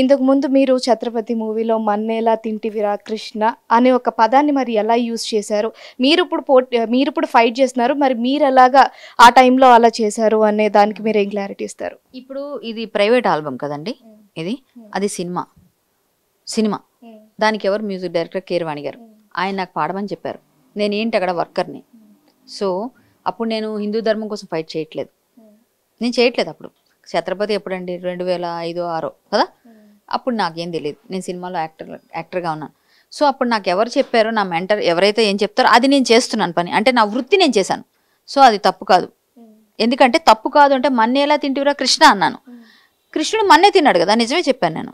ఇంతకు ముందు మీరు ఛత్రపతి మూవీలో మన్నేలా తింటివిరా కృష్ణ అనే ఒక పదాన్ని మరి ఎలా యూజ్ చేశారు మీరు ఇప్పుడు పో మీరు ఇప్పుడు ఫైట్ చేస్తున్నారు మరి మీరు ఎలాగా ఆ టైంలో అలా చేశారు అనే దానికి మీరు ఏం క్లారిటీ ఇస్తారు ఇప్పుడు ఇది ప్రైవేట్ ఆల్బమ్ కదండి ఇది అది సినిమా సినిమా దానికి ఎవరు మ్యూజిక్ డైరెక్టర్ కేరవాణి గారు ఆయన నాకు పాడమని చెప్పారు నేను ఏంటి అక్కడ వర్కర్ని సో అప్పుడు నేను హిందూ ధర్మం కోసం ఫైట్ చేయట్లేదు నేను చేయట్లేదు అప్పుడు ఛత్రపతి ఎప్పుడండి రెండు వేల ఐదో ఆరో కదా అప్పుడు నాకేం తెలియదు నేను సినిమాలో యాక్టర్ యాక్టర్గా ఉన్నాను సో అప్పుడు నాకు ఎవరు చెప్పారో నా మెంటర్ ఎవరైతే ఏం చెప్తారో అది నేను చేస్తున్నాను పని అంటే నా వృత్తి నేను చేశాను సో అది తప్పు కాదు ఎందుకంటే తప్పు కాదు అంటే ఎలా తింటివిరా కృష్ణ అన్నాను కృష్ణుడు మన్నే తిన్నాడు కదా నిజమే చెప్పాను నేను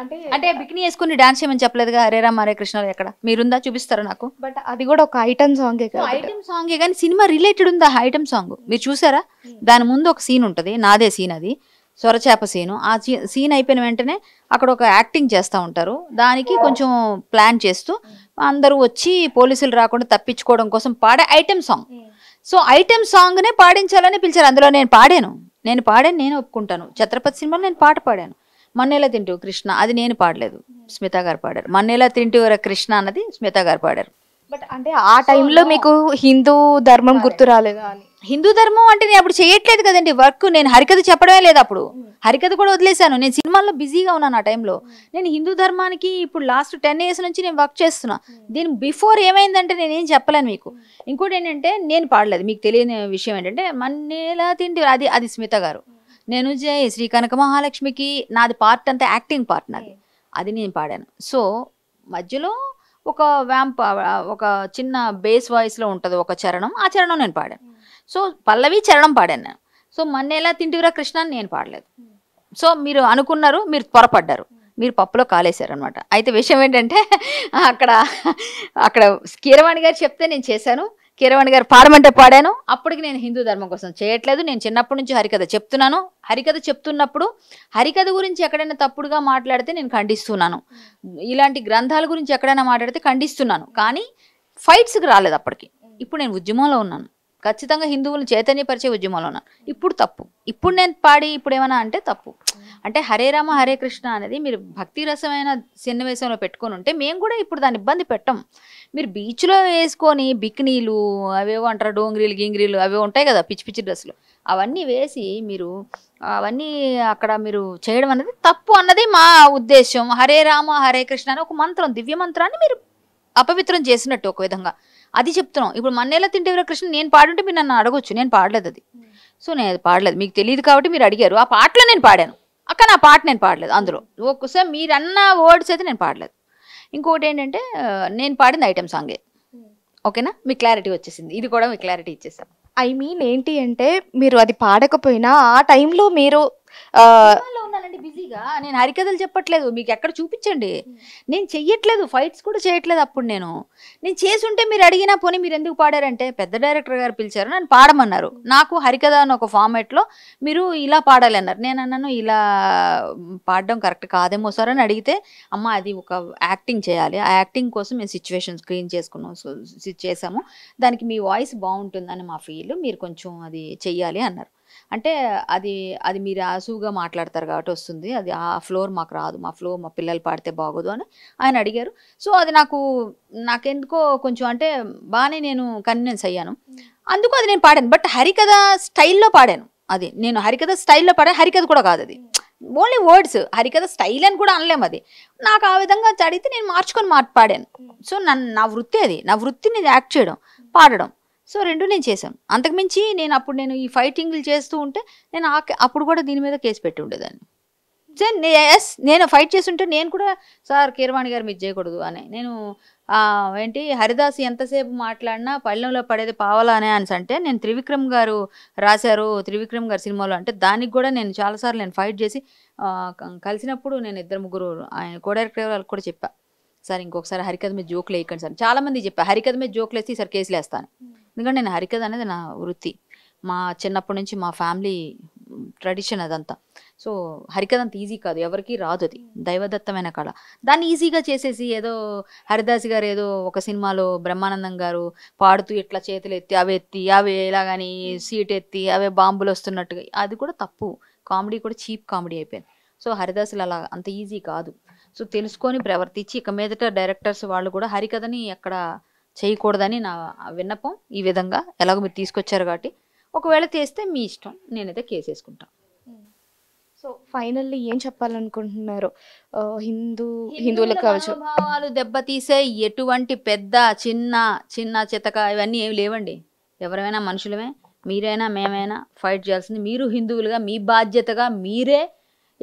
అంటే అంటే వేసుకుని డాన్స్ చేయమని చెప్పలేదుగా హరే రామ్ హరే కృష్ణ ఎక్కడ మీరుందా చూపిస్తారా నాకు బట్ అది కూడా ఒక ఐటమ్ సాంగ్ ఐటమ్ సాంగ్ కానీ సినిమా రిలేటెడ్ ఉందా ఐటమ్ సాంగ్ మీరు చూసారా hmm. దాని ముందు ఒక సీన్ ఉంటుంది నాదే సీన్ అది స్వరచేప సీను ఆ సీన్ అయిపోయిన వెంటనే అక్కడ ఒక యాక్టింగ్ చేస్తూ ఉంటారు దానికి hmm. కొంచెం ప్లాన్ చేస్తూ hmm. అందరూ వచ్చి పోలీసులు రాకుండా తప్పించుకోవడం కోసం పాడే ఐటమ్ సాంగ్ సో ఐటమ్ సాంగ్నే పాడించాలని పిలిచారు అందులో నేను పాడాను నేను పాడాను నేను ఒప్పుకుంటాను ఛత్రపతి సినిమాలో నేను పాట పాడాను మన్నెలా తింటూ కృష్ణ అది నేను పాడలేదు స్మిత గారు పాడారు మన్నేలా తింటూ కృష్ణ అన్నది స్మిత గారు పాడారు బట్ అంటే ఆ టైంలో మీకు హిందూ ధర్మం గుర్తు రాలేదా హిందూ ధర్మం అంటే నేను అప్పుడు చేయట్లేదు కదండి వర్క్ నేను హరికథ చెప్పడమే లేదు అప్పుడు hmm. హరికథ కూడా వదిలేశాను నేను సినిమాల్లో బిజీగా ఉన్నాను ఆ టైంలో hmm. నేను హిందూ ధర్మానికి ఇప్పుడు లాస్ట్ టెన్ ఇయర్స్ నుంచి నేను వర్క్ చేస్తున్నా దీని hmm. బిఫోర్ ఏమైందంటే నేనేం చెప్పలేను మీకు ఇంకోటి ఏంటంటే నేను పాడలేదు మీకు తెలియని విషయం ఏంటంటే మన్నేలా తింటే అది అది స్మిత గారు నేను జై శ్రీ కనక మహాలక్ష్మికి నాది పార్ట్ అంతా యాక్టింగ్ పార్ట్ నాది అది నేను పాడాను సో మధ్యలో ఒక వ్యాంప్ ఒక చిన్న బేస్ వాయిస్లో ఉంటుంది ఒక చరణం ఆ చరణం నేను పాడాను సో పల్లవి చరణం పాడాను నేను సో మన్నేలా తింటివిరా కృష్ణ నేను పాడలేదు సో మీరు అనుకున్నారు మీరు త్వరపడ్డారు మీరు పప్పులో కాలేశారనమాట అయితే విషయం ఏంటంటే అక్కడ అక్కడ కీరవాణి గారు చెప్తే నేను చేశాను కిరవణ్ గారు పాడమంటే పాడాను అప్పటికి నేను హిందూ ధర్మం కోసం చేయట్లేదు నేను చిన్నప్పటి నుంచి హరికథ చెప్తున్నాను హరికథ చెప్తున్నప్పుడు హరికథ గురించి ఎక్కడైనా తప్పుడుగా మాట్లాడితే నేను ఖండిస్తున్నాను ఇలాంటి గ్రంథాల గురించి ఎక్కడైనా మాట్లాడితే ఖండిస్తున్నాను కానీ ఫైట్స్కి రాలేదు అప్పటికి ఇప్పుడు నేను ఉద్యమంలో ఉన్నాను ఖచ్చితంగా హిందువులను చైతన్యపరిచే ఉద్యమంలో ఉన్నాను ఇప్పుడు తప్పు ఇప్పుడు నేను పాడి ఇప్పుడు ఏమైనా అంటే తప్పు అంటే హరే రామ హరే కృష్ణ అనేది మీరు భక్తి రసమైన సన్నివేశంలో పెట్టుకొని ఉంటే మేము కూడా ఇప్పుడు దాని ఇబ్బంది పెట్టం మీరు బీచ్లో వేసుకొని బిక్నీలు అవేవో అంటారు డోంగ్రీలు గింగ్రీలు అవి ఉంటాయి కదా పిచ్చి పిచ్చి డ్రెస్సులు అవన్నీ వేసి మీరు అవన్నీ అక్కడ మీరు చేయడం అనేది తప్పు అన్నది మా ఉద్దేశం హరే రామ హరే కృష్ణ అని ఒక మంత్రం దివ్య మంత్రాన్ని మీరు అపవిత్రం చేసినట్టు ఒక విధంగా అది చెప్తున్నాం ఇప్పుడు మన్నేలా తింటే కృష్ణ నేను పాడుంటే మీరు నన్ను అడగొచ్చు నేను పాడలేదు అది సో నేను పాడలేదు మీకు తెలియదు కాబట్టి మీరు అడిగారు ఆ పాటలో నేను పాడాను అక్కడ నా పాట నేను పాడలేదు అందులో ఒక్కసారి మీరన్న వర్డ్స్ అయితే నేను పాడలేదు ఇంకోటి ఏంటంటే నేను పాడింది ఐటమ్ సాంగే hmm. ఓకేనా మీ క్లారిటీ వచ్చేసింది ఇది కూడా మీ క్లారిటీ ఇచ్చేసాం ఐ మీన్ ఏంటి అంటే మీరు అది పాడకపోయినా ఆ టైంలో మీరు బిజీగా నేను హరికథలు చెప్పట్లేదు మీకు ఎక్కడ చూపించండి hmm. నేను చెయ్యట్లేదు ఫైట్స్ కూడా చేయట్లేదు అప్పుడు నేను నేను చేసుంటే మీరు అడిగినా పోనీ మీరు ఎందుకు పాడారంటే పెద్ద డైరెక్టర్ గారు పిలిచారు నన్ను పాడమన్నారు నాకు హరికథ అని ఒక ఫార్మాట్లో మీరు ఇలా పాడాలి అన్నారు నేను అన్నాను ఇలా పాడడం కరెక్ట్ కాదేమో సార్ అని అడిగితే అమ్మ అది ఒక యాక్టింగ్ చేయాలి ఆ యాక్టింగ్ కోసం మేము సిచ్యువేషన్ స్క్రీన్ చేసుకున్నాం చేసాము దానికి మీ వాయిస్ బాగుంటుందని మా ఫీల్ మీరు కొంచెం అది చెయ్యాలి అన్నారు అంటే అది అది మీరు అసువుగా మాట్లాడతారు కాబట్టి వస్తుంది అది ఆ ఫ్లోర్ మాకు రాదు మా ఫ్లోర్ మా పిల్లలు పాడితే బాగోదు అని ఆయన అడిగారు సో అది నాకు నాకెందుకో కొంచెం అంటే బాగానే నేను కన్విన్స్ అయ్యాను అందుకు అది నేను పాడాను బట్ హరికథ స్టైల్లో పాడాను అది నేను హరికథ స్టైల్లో పాడాను హరికథ కూడా కాదు అది ఓన్లీ వర్డ్స్ హరికథ స్టైల్ అని కూడా అనలేము అది నాకు ఆ విధంగా చడితే నేను మార్చుకొని మాట్లాడాను పాడాను సో నన్ను నా వృత్తి అది నా వృత్తిని యాక్ట్ చేయడం పాడడం సో రెండు నేను చేశాను అంతకుమించి నేను అప్పుడు నేను ఈ ఫైటింగ్లు చేస్తూ ఉంటే నేను అప్పుడు కూడా దీని మీద కేసు పెట్టి ఉండేదాన్ని దెన్ ఎస్ నేను ఫైట్ చేస్తుంటే నేను కూడా సార్ కీరవాణి గారు మీరు చేయకూడదు అని నేను ఏంటి హరిదాస్ ఎంతసేపు మాట్లాడినా పల్లెంలో పడేది పావలా అనే అని అంటే నేను త్రివిక్రమ్ గారు రాశారు త్రివిక్రమ్ గారు సినిమాలో అంటే దానికి కూడా నేను చాలాసార్లు నేను ఫైట్ చేసి కలిసినప్పుడు నేను ఇద్దరు ముగ్గురు ఆయన కోడైరెక్టర్ వాళ్ళకి కూడా చెప్పాను సార్ ఇంకొకసారి హరికథ మీద జోకులు వేయకండి సార్ చాలామంది చెప్పా హరికథ మీద జోకులు వేస్తే ఈసారి కేసులు వేస్తాను ఎందుకంటే నేను హరికథ అనేది నా వృత్తి మా చిన్నప్పటి నుంచి మా ఫ్యామిలీ ట్రెడిషన్ అదంతా సో హరికథ అంత ఈజీ కాదు ఎవరికి రాదు అది దైవదత్తమైన కళ దాన్ని ఈజీగా చేసేసి ఏదో హరిదాస్ గారు ఏదో ఒక సినిమాలో బ్రహ్మానందం గారు పాడుతూ ఇట్లా చేతులు ఎత్తి అవి ఎత్తి అవి ఎలాగని సీట్ ఎత్తి అవే బాంబులు వస్తున్నట్టుగా అది కూడా తప్పు కామెడీ కూడా చీప్ కామెడీ అయిపోయింది సో హరిదాసులు అలా అంత ఈజీ కాదు సో తెలుసుకొని ప్రవర్తించి ఇక మీదట డైరెక్టర్స్ వాళ్ళు కూడా హరికథని అక్కడ చేయకూడదని నా విన్నపం ఈ విధంగా ఎలాగో మీరు తీసుకొచ్చారు కాబట్టి ఒకవేళ తీస్తే మీ ఇష్టం నేనైతే కేసు వేసుకుంటాను సో ఫైనల్లీ ఏం చెప్పాలనుకుంటున్నారు హిందూ హిందువుల వాళ్ళు దెబ్బతీసే ఎటువంటి పెద్ద చిన్న చిన్న చితక ఇవన్నీ ఏమి లేవండి ఎవరైనా మనుషులమే మీరైనా మేమైనా ఫైట్ చేయాల్సింది మీరు హిందువులుగా మీ బాధ్యతగా మీరే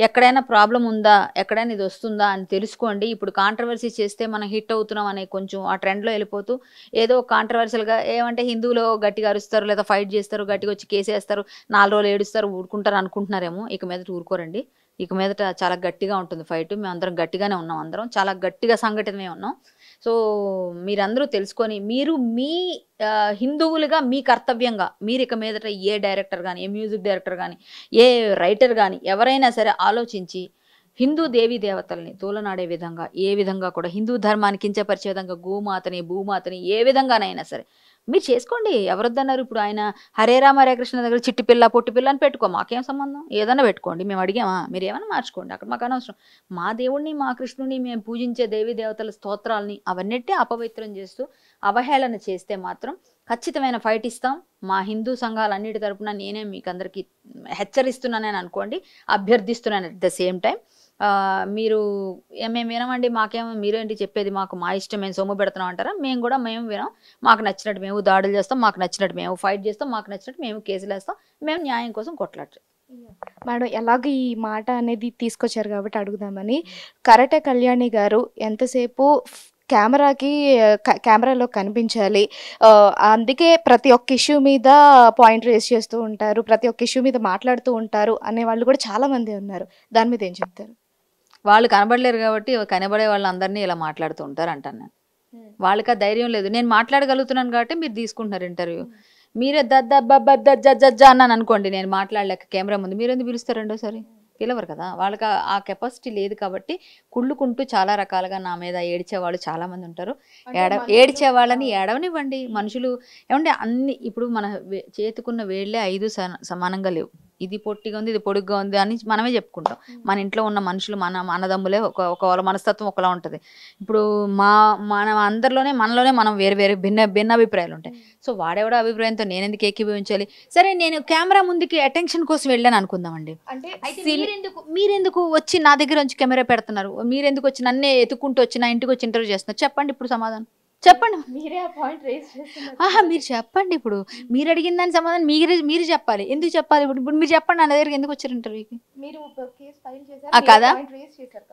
ఎక్కడైనా ప్రాబ్లం ఉందా ఎక్కడైనా ఇది వస్తుందా అని తెలుసుకోండి ఇప్పుడు కాంట్రవర్సీ చేస్తే మనం హిట్ అవుతున్నాం అనే కొంచెం ఆ ట్రెండ్లో వెళ్ళిపోతూ ఏదో కాంట్రవర్షియల్గా ఏమంటే హిందువులు గట్టిగా అరుస్తారు లేదా ఫైట్ చేస్తారు గట్టిగా వచ్చి కేసేస్తారు నాలుగు రోజులు ఏడుస్తారు ఊరుకుంటారు అనుకుంటున్నారేమో ఇక మీదట ఊరుకోరండి ఇక మీదట చాలా గట్టిగా ఉంటుంది ఫైట్ మేమందరం గట్టిగానే ఉన్నాం అందరం చాలా గట్టిగా సంఘటనమే ఉన్నాం సో మీరందరూ తెలుసుకొని మీరు మీ హిందువులుగా మీ కర్తవ్యంగా మీరు ఇక మీదట ఏ డైరెక్టర్ కానీ ఏ మ్యూజిక్ డైరెక్టర్ కానీ ఏ రైటర్ కానీ ఎవరైనా సరే ఆలోచించి హిందూ దేవీ దేవతల్ని తోలనాడే విధంగా ఏ విధంగా కూడా హిందూ ధర్మాన్ని కించపరిచే విధంగా గోమాతని భూమాతని ఏ విధంగానైనా సరే మీరు చేసుకోండి ఎవరొద్దన్నారు ఇప్పుడు ఆయన హరే రామ హరే కృష్ణ దగ్గర చిట్టి పిల్ల పొట్టి పిల్ల అని పెట్టుకో మాకేం సంబంధం ఏదైనా పెట్టుకోండి మేము అడిగామా మీరు ఏమైనా మార్చుకోండి అక్కడ మాకు అనవసరం మా దేవుడిని మా కృష్ణుని మేము పూజించే దేవీ దేవతల స్తోత్రాలని అవన్నిటి అపవిత్రం చేస్తూ అవహేళన చేస్తే మాత్రం ఖచ్చితమైన ఫైట్ ఇస్తాం మా హిందూ సంఘాలన్నిటి తరపున నేనే మీకు అందరికీ హెచ్చరిస్తున్నానని అనుకోండి అభ్యర్థిస్తున్నాను అట్ ద సేమ్ టైం మీరు మేము వినమండి మాకేమో మీరేంటి చెప్పేది మాకు మా ఇష్టం మేము సొమ్ము పెడుతున్నాం అంటారా మేము కూడా మేము వినాం మాకు నచ్చినట్టు మేము దాడులు చేస్తాం మాకు నచ్చినట్టు మేము ఫైట్ చేస్తాం మాకు నచ్చినట్టు మేము కేసులు వేస్తాం మేము న్యాయం కోసం కొట్లాడతాం మేడం ఎలాగ ఈ మాట అనేది తీసుకొచ్చారు కాబట్టి అడుగుదామని కరట కళ్యాణి గారు ఎంతసేపు కెమెరాకి కెమెరాలో కనిపించాలి అందుకే ప్రతి ఒక్క ఇష్యూ మీద పాయింట్ రేస్ చేస్తూ ఉంటారు ప్రతి ఒక్క ఇష్యూ మీద మాట్లాడుతూ ఉంటారు అనే వాళ్ళు కూడా చాలామంది ఉన్నారు దాని మీద ఏం చెప్తారు వాళ్ళు కనబడలేరు కాబట్టి కనబడే వాళ్ళందరినీ ఇలా మాట్లాడుతూ ఉంటారు అంటాను నేను వాళ్ళకి ఆ ధైర్యం లేదు నేను మాట్లాడగలుగుతున్నాను కాబట్టి మీరు తీసుకుంటున్నారు ఇంటర్వ్యూ మీరే దద్దబ్బద్దజ్జ అన్నాను అనుకోండి నేను మాట్లాడలేక కెమెరా ముందు ఎందుకు పిలుస్తారు రెండోసారి పిలవరు కదా వాళ్ళకి ఆ కెపాసిటీ లేదు కాబట్టి కుళ్ళుకుంటూ చాలా రకాలుగా నా మీద ఏడిచే వాళ్ళు చాలామంది ఉంటారు ఏడ ఏడిచే వాళ్ళని ఏడవనివ్వండి మనుషులు ఏమంటే అన్ని ఇప్పుడు మన చేతుకున్న వేళ్లే ఐదు సమానంగా లేవు ఇది పొట్టిగా ఉంది ఇది పొడుగ్గా ఉంది అని మనమే చెప్పుకుంటాం మన ఇంట్లో ఉన్న మనుషులు మన అన్నదమ్ములే ఒక ఒకవేళ మనస్తత్వం ఒకలా ఉంటుంది ఇప్పుడు మా మన అందరిలోనే మనలోనే మనం వేరు వేరు భిన్న భిన్న అభిప్రాయాలు ఉంటాయి సో వాడేవాడో అభిప్రాయంతో నేను ఎందుకు ఏకీభవించాలి సరే నేను కెమెరా ముందుకి అటెన్షన్ కోసం వెళ్ళాను అనుకుందామండి మీరెందుకు మీరెందుకు వచ్చి నా దగ్గర నుంచి కెమెరా పెడుతున్నారు మీరెందుకు వచ్చి నన్నే ఎత్తుకుంటూ వచ్చి నా ఇంటికి వచ్చి ఇంటర్వ్యూ చేస్తున్నారు చెప్పండి ఇప్పుడు సమాధానం చెప్పండి మీరే పాయింట్ రేస్ ఆహా మీరు చెప్పండి ఇప్పుడు మీరు అడిగిన దాని సమాధానం మీరే మీరు చెప్పాలి ఎందుకు చెప్పాలి ఇప్పుడు ఇప్పుడు మీరు చెప్పండి నా దగ్గరికి ఎందుకు వచ్చారు ఇంటర్వ్యూకి మీరు కదా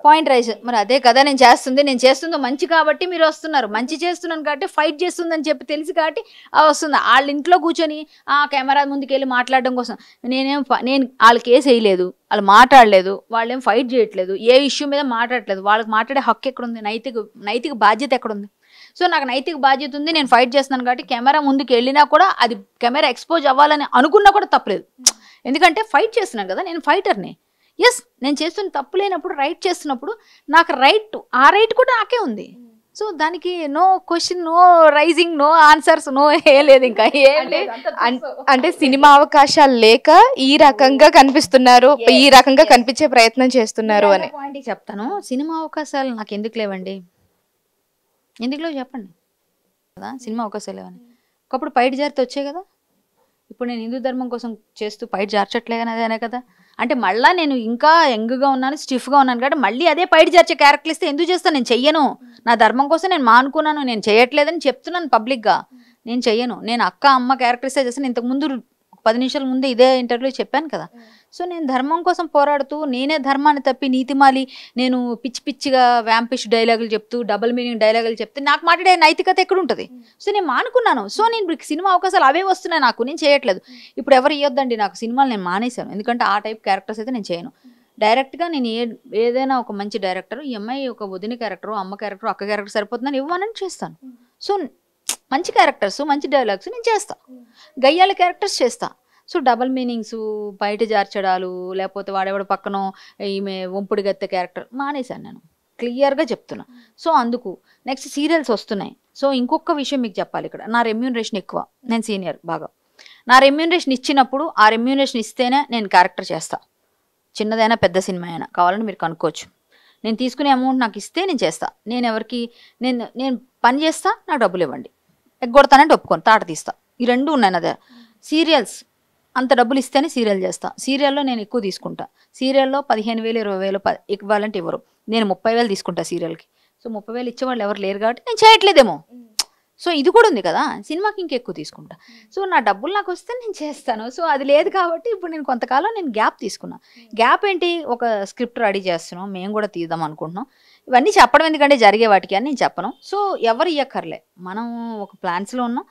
పాయింట్ రైస్ మరి అదే కదా నేను చేస్తుంది నేను చేస్తుందో మంచి కాబట్టి మీరు వస్తున్నారు మంచి చేస్తున్నాను కాబట్టి ఫైట్ చేస్తుందని చెప్పి తెలుసు కాబట్టి వస్తుంది వాళ్ళ ఇంట్లో కూర్చొని ఆ కెమెరా ముందుకు వెళ్ళి మాట్లాడడం కోసం నేనేం నేను వాళ్ళ కేసు వేయలేదు వాళ్ళు మాట్లాడలేదు వాళ్ళేం ఫైట్ చేయట్లేదు ఏ ఇష్యూ మీద మాట్లాడలేదు వాళ్ళకి మాట్లాడే హక్కు ఎక్కడుంది నైతిక నైతిక బాధ్యత ఎక్కడుంది సో నాకు నైతిక బాధ్యత ఉంది నేను ఫైట్ చేస్తున్నాను కాబట్టి కెమెరా ముందుకు వెళ్ళినా కూడా అది కెమెరా ఎక్స్పోజ్ అవ్వాలని అనుకున్నా కూడా తప్పలేదు ఎందుకంటే ఫైట్ చేస్తున్నాను కదా నేను ఫైటర్ని ఎస్ నేను చేస్తున్న తప్పు లేనప్పుడు రైట్ చేస్తున్నప్పుడు నాకు రైట్ ఆ రైట్ కూడా నాకే ఉంది సో దానికి no question no raising no answers no ఏ లేదు ఇంకా అంటే సినిమా అవకాశాలు లేక ఈ రకంగా కనిపిస్తున్నారు ఈ రకంగా కనిపించే ప్రయత్నం చేస్తున్నారు అని చెప్తాను సినిమా అవకాశాలు నాకు ఎందుకు లేవండి ఎందుకులో చెప్పండి కదా సినిమా అవకాశాలు లేవని ఒకప్పుడు పైటి జారితే వచ్చే కదా ఇప్పుడు నేను హిందూ ధర్మం కోసం చేస్తూ పైట జార్చట్లే కానీ అదేనే కదా అంటే మళ్ళీ నేను ఇంకా యంగ్గా ఉన్నాను స్టిఫ్గా ఉన్నాను కాబట్టి మళ్ళీ అదే పైట జార్చే క్యారెక్టర్ ఇస్తే ఎందుకు చేస్తాను నేను చెయ్యను నా ధర్మం కోసం నేను మానుకున్నాను నేను చేయట్లేదని చెప్తున్నాను పబ్లిక్గా నేను చెయ్యను నేను అక్క అమ్మ క్యారెక్టర్ ఇస్తే చేస్తాను ఇంతకుముందు పది నిమిషాల ముందే ఇదే ఇంటర్వ్యూలో చెప్పాను కదా సో నేను ధర్మం కోసం పోరాడుతూ నేనే ధర్మాన్ని తప్పి నీతిమాలి నేను పిచ్చి పిచ్చిగా వ్యాంపిష్ డైలాగులు చెప్తూ డబల్ మీనింగ్ డైలాగులు చెప్తే నాకు మాట్లాడే నైతికత ఎక్కడ ఉంటుంది సో నేను మానుకున్నాను సో నేను సినిమా అవకాశాలు అవే వస్తున్నాయి నాకు నేను చేయట్లేదు ఇప్పుడు ఎవరు ఇవ్వద్దండి నాకు సినిమాలు నేను మానేశాను ఎందుకంటే ఆ టైప్ క్యారెక్టర్స్ అయితే నేను చేయను డైరెక్ట్గా నేను ఏ ఏదైనా ఒక మంచి డైరెక్టర్ ఈ అమ్మాయి ఒక వదిన క్యారెక్టర్ అమ్మ క్యారెక్టర్ అక్క క్యారెక్టర్ సరిపోతుందని ఇవ్వమని చేస్తాను సో మంచి క్యారెక్టర్స్ మంచి డైలాగ్స్ నేను చేస్తా గయ్యాల క్యారెక్టర్స్ చేస్తా సో డబల్ మీనింగ్స్ బయట జార్చడాలు లేకపోతే వాడేవాడు పక్కన ఈమె ఒంపుడు గత్త క్యారెక్టర్ మానేశాను నేను క్లియర్గా చెప్తున్నా సో అందుకు నెక్స్ట్ సీరియల్స్ వస్తున్నాయి సో ఇంకొక విషయం మీకు చెప్పాలి ఇక్కడ నా రెమ్యూనరేషన్ ఎక్కువ నేను సీనియర్ బాగా నా రెమ్యూనరేషన్ ఇచ్చినప్పుడు ఆ రెమ్యూనరేషన్ ఇస్తేనే నేను క్యారెక్టర్ చేస్తా చిన్నదైనా పెద్ద సినిమా అయినా కావాలని మీరు కనుక్కోవచ్చు నేను తీసుకునే అమౌంట్ నాకు ఇస్తే నేను చేస్తా నేను ఎవరికి నేను నేను పని చేస్తా నాకు డబ్బులు ఇవ్వండి ఎగ్గొడతానంటే ఒప్పుకోను తాట తీస్తా ఈ రెండు ఉన్నాయి నా దగ్గర సీరియల్స్ అంత డబ్బులు ఇస్తేనే సీరియల్ చేస్తా సీరియల్లో నేను ఎక్కువ తీసుకుంటా సీరియల్లో పదిహేను వేలు ఇరవై వేలు ఇవ్వాలంటే ఇవ్వరు నేను ముప్పై వేలు తీసుకుంటా సీరియల్కి సో ముప్పై వేలు ఇచ్చేవాళ్ళు ఎవరు లేరు కాబట్టి నేను చేయట్లేదేమో సో ఇది కూడా ఉంది కదా సినిమాకి ఇంకెక్కువ తీసుకుంటా సో నా డబ్బులు నాకు వస్తే నేను చేస్తాను సో అది లేదు కాబట్టి ఇప్పుడు నేను కొంతకాలం నేను గ్యాప్ తీసుకున్నా గ్యాప్ ఏంటి ఒక స్క్రిప్ట్ రెడీ చేస్తున్నాం మేము కూడా తీద్దాం అనుకుంటున్నాం ఇవన్నీ చెప్పడం ఎందుకంటే జరిగే వాటికి అని నేను చెప్పను సో ఎవరు ఇయ్యక్కర్లే మనం ఒక ప్లాన్స్లో ఉన్నాం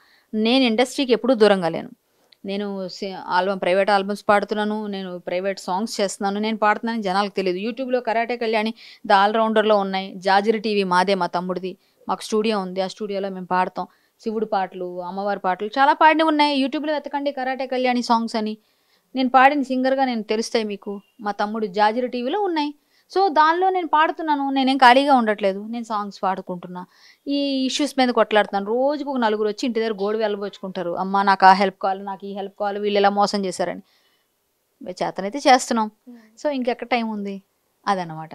నేను ఇండస్ట్రీకి ఎప్పుడూ దూరంగా లేను నేను ఆల్బమ్ ప్రైవేట్ ఆల్బమ్స్ పాడుతున్నాను నేను ప్రైవేట్ సాంగ్స్ చేస్తున్నాను నేను పాడుతున్నాను జనాలకు తెలియదు యూట్యూబ్లో కరాటే కళ్యాణి ద ఆల్రౌండర్లో ఉన్నాయి జాజిరి టీవీ మాదే మా తమ్ముడిది మాకు స్టూడియో ఉంది ఆ స్టూడియోలో మేము పాడతాం శివుడు పాటలు అమ్మవారి పాటలు చాలా పాడినవి ఉన్నాయి యూట్యూబ్లో వెతకండి కరాటే కళ్యాణి సాంగ్స్ అని నేను పాడిన సింగర్గా నేను తెలుస్తాయి మీకు మా తమ్ముడు జాజిరి టీవీలో ఉన్నాయి సో దానిలో నేను పాడుతున్నాను నేనేం ఖాళీగా ఉండట్లేదు నేను సాంగ్స్ పాడుకుంటున్నా ఈ ఇష్యూస్ మీద కొట్లాడుతున్నాను రోజుకు ఒక నలుగురు వచ్చి ఇంటి దగ్గర గోడు వెళ్ళబోచుకుంటారు అమ్మ నాకు ఆ హెల్ప్ కావాలి నాకు ఈ హెల్ప్ కావాలి వీళ్ళు ఎలా మోసం చేశారని చేతనైతే చేస్తున్నాం hmm. సో ఇంకెక్కడ టైం ఉంది అదనమాట